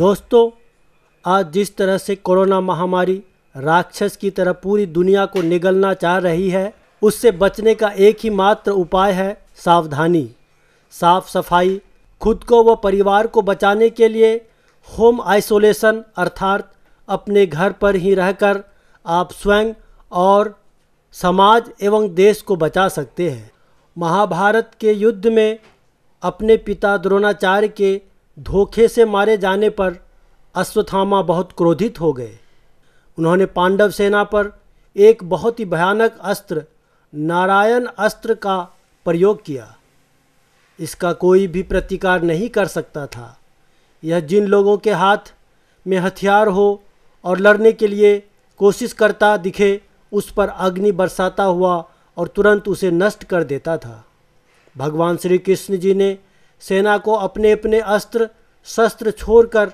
दोस्तों आज जिस तरह से कोरोना महामारी राक्षस की तरह पूरी दुनिया को निगलना चाह रही है उससे बचने का एक ही मात्र उपाय है सावधानी साफ सफाई खुद को व परिवार को बचाने के लिए होम आइसोलेशन अर्थात अपने घर पर ही रहकर आप स्वयं और समाज एवं देश को बचा सकते हैं महाभारत के युद्ध में अपने पिता द्रोणाचार्य के धोखे से मारे जाने पर अश्वत्थामा बहुत क्रोधित हो गए उन्होंने पांडव सेना पर एक बहुत ही भयानक अस्त्र नारायण अस्त्र का प्रयोग किया इसका कोई भी प्रतिकार नहीं कर सकता था यह जिन लोगों के हाथ में हथियार हो और लड़ने के लिए कोशिश करता दिखे उस पर अग्नि बरसाता हुआ और तुरंत उसे नष्ट कर देता था भगवान श्री कृष्ण जी ने सेना को अपने अपने अस्त्र शस्त्र छोड़कर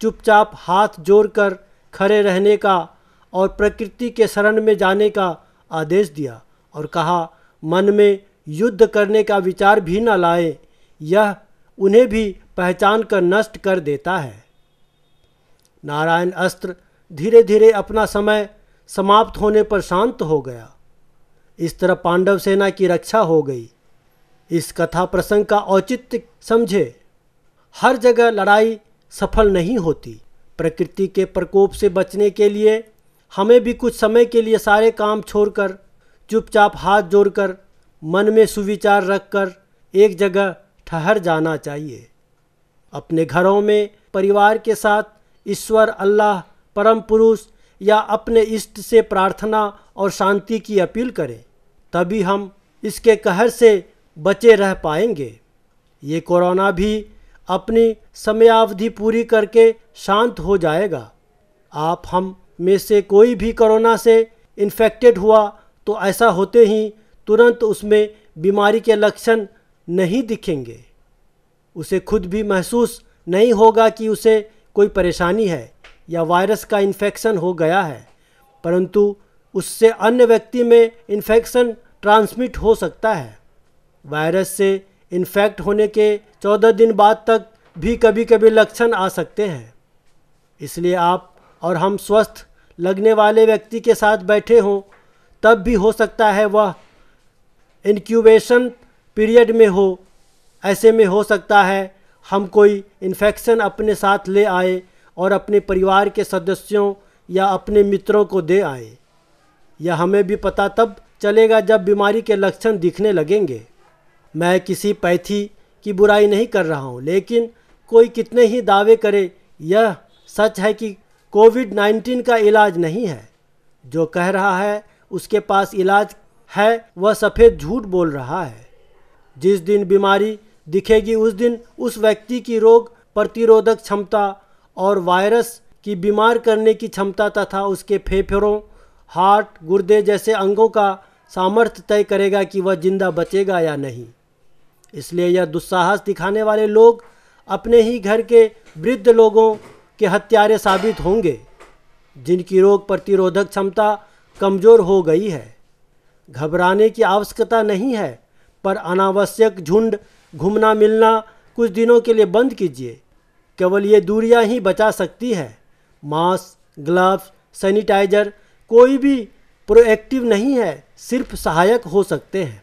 चुपचाप हाथ जोड़कर खड़े रहने का और प्रकृति के शरण में जाने का आदेश दिया और कहा मन में युद्ध करने का विचार भी न लाए यह उन्हें भी पहचान कर नष्ट कर देता है नारायण अस्त्र धीरे धीरे अपना समय समाप्त होने पर शांत हो गया इस तरह पांडव सेना की रक्षा हो गई इस कथा प्रसंग का औचित्य समझे हर जगह लड़ाई सफल नहीं होती प्रकृति के प्रकोप से बचने के लिए हमें भी कुछ समय के लिए सारे काम छोड़कर चुपचाप हाथ जोड़कर मन में सुविचार रखकर एक जगह ठहर जाना चाहिए अपने घरों में परिवार के साथ ईश्वर अल्लाह परम पुरुष या अपने इष्ट से प्रार्थना और शांति की अपील करें तभी हम इसके कहर से बचे रह पाएंगे ये कोरोना भी अपनी समयावधि पूरी करके शांत हो जाएगा आप हम में से कोई भी कोरोना से इन्फेक्टेड हुआ तो ऐसा होते ही तुरंत उसमें बीमारी के लक्षण नहीं दिखेंगे उसे खुद भी महसूस नहीं होगा कि उसे कोई परेशानी है या वायरस का इन्फेक्शन हो गया है परंतु उससे अन्य व्यक्ति में इन्फेक्शन ट्रांसमिट हो सकता है वायरस से इन्फेक्ट होने के 14 दिन बाद तक भी कभी कभी लक्षण आ सकते हैं इसलिए आप और हम स्वस्थ लगने वाले व्यक्ति के साथ बैठे हों तब भी हो सकता है वह इनक्यूबेशन पीरियड में हो ऐसे में हो सकता है हम कोई इन्फेक्शन अपने साथ ले आए और अपने परिवार के सदस्यों या अपने मित्रों को दे आए यह हमें भी पता तब चलेगा जब बीमारी के लक्षण दिखने लगेंगे मैं किसी पैथी की बुराई नहीं कर रहा हूं लेकिन कोई कितने ही दावे करे यह सच है कि कोविड 19 का इलाज नहीं है जो कह रहा है उसके पास इलाज है वह सफ़ेद झूठ बोल रहा है जिस दिन बीमारी दिखेगी उस दिन उस व्यक्ति की रोग प्रतिरोधक क्षमता और वायरस की बीमार करने की क्षमता तथा उसके फेफड़ों हार्ट गुर्दे जैसे अंगों का सामर्थ्य तय करेगा कि वह जिंदा बचेगा या नहीं इसलिए यह दुस्साहस दिखाने वाले लोग अपने ही घर के वृद्ध लोगों के हत्यारे साबित होंगे जिनकी रोग प्रतिरोधक क्षमता कमज़ोर हो गई है घबराने की आवश्यकता नहीं है पर अनावश्यक झुंड घूमना मिलना कुछ दिनों के लिए बंद कीजिए केवल ये दूरियां ही बचा सकती है मास्क ग्लव्स सैनिटाइजर कोई भी प्रोएक्टिव नहीं है सिर्फ सहायक हो सकते हैं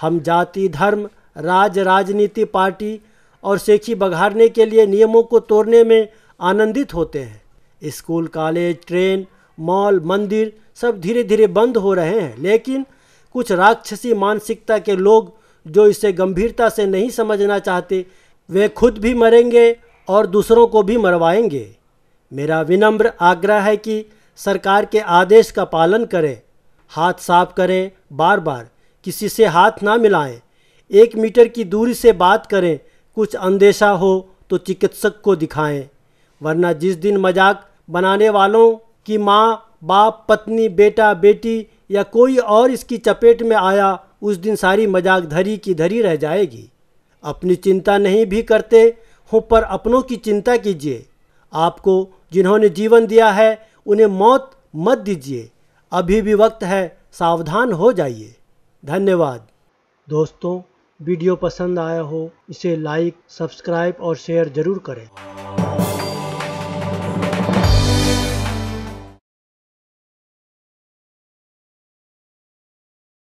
हम जाति धर्म राज राजनीति पार्टी और सेखी बघाड़ने के लिए नियमों को तोड़ने में आनंदित होते हैं स्कूल कॉलेज ट्रेन मॉल मंदिर सब धीरे धीरे बंद हो रहे हैं लेकिन कुछ राक्षसी मानसिकता के लोग जो इसे गंभीरता से नहीं समझना चाहते वे खुद भी मरेंगे और दूसरों को भी मरवाएंगे मेरा विनम्र आग्रह है कि सरकार के आदेश का पालन करें हाथ साफ करें बार बार किसी से हाथ ना मिलाएं एक मीटर की दूरी से बात करें कुछ अंदेशा हो तो चिकित्सक को दिखाएं वरना जिस दिन मजाक बनाने वालों की माँ बाप पत्नी बेटा बेटी या कोई और इसकी चपेट में आया उस दिन सारी मजाक धरी की धरी रह जाएगी अपनी चिंता नहीं भी करते हो पर अपनों की चिंता कीजिए आपको जिन्होंने जीवन दिया है उन्हें मौत मत दीजिए अभी भी वक्त है सावधान हो जाइए धन्यवाद दोस्तों वीडियो पसंद आया हो इसे लाइक सब्सक्राइब और शेयर ज़रूर करें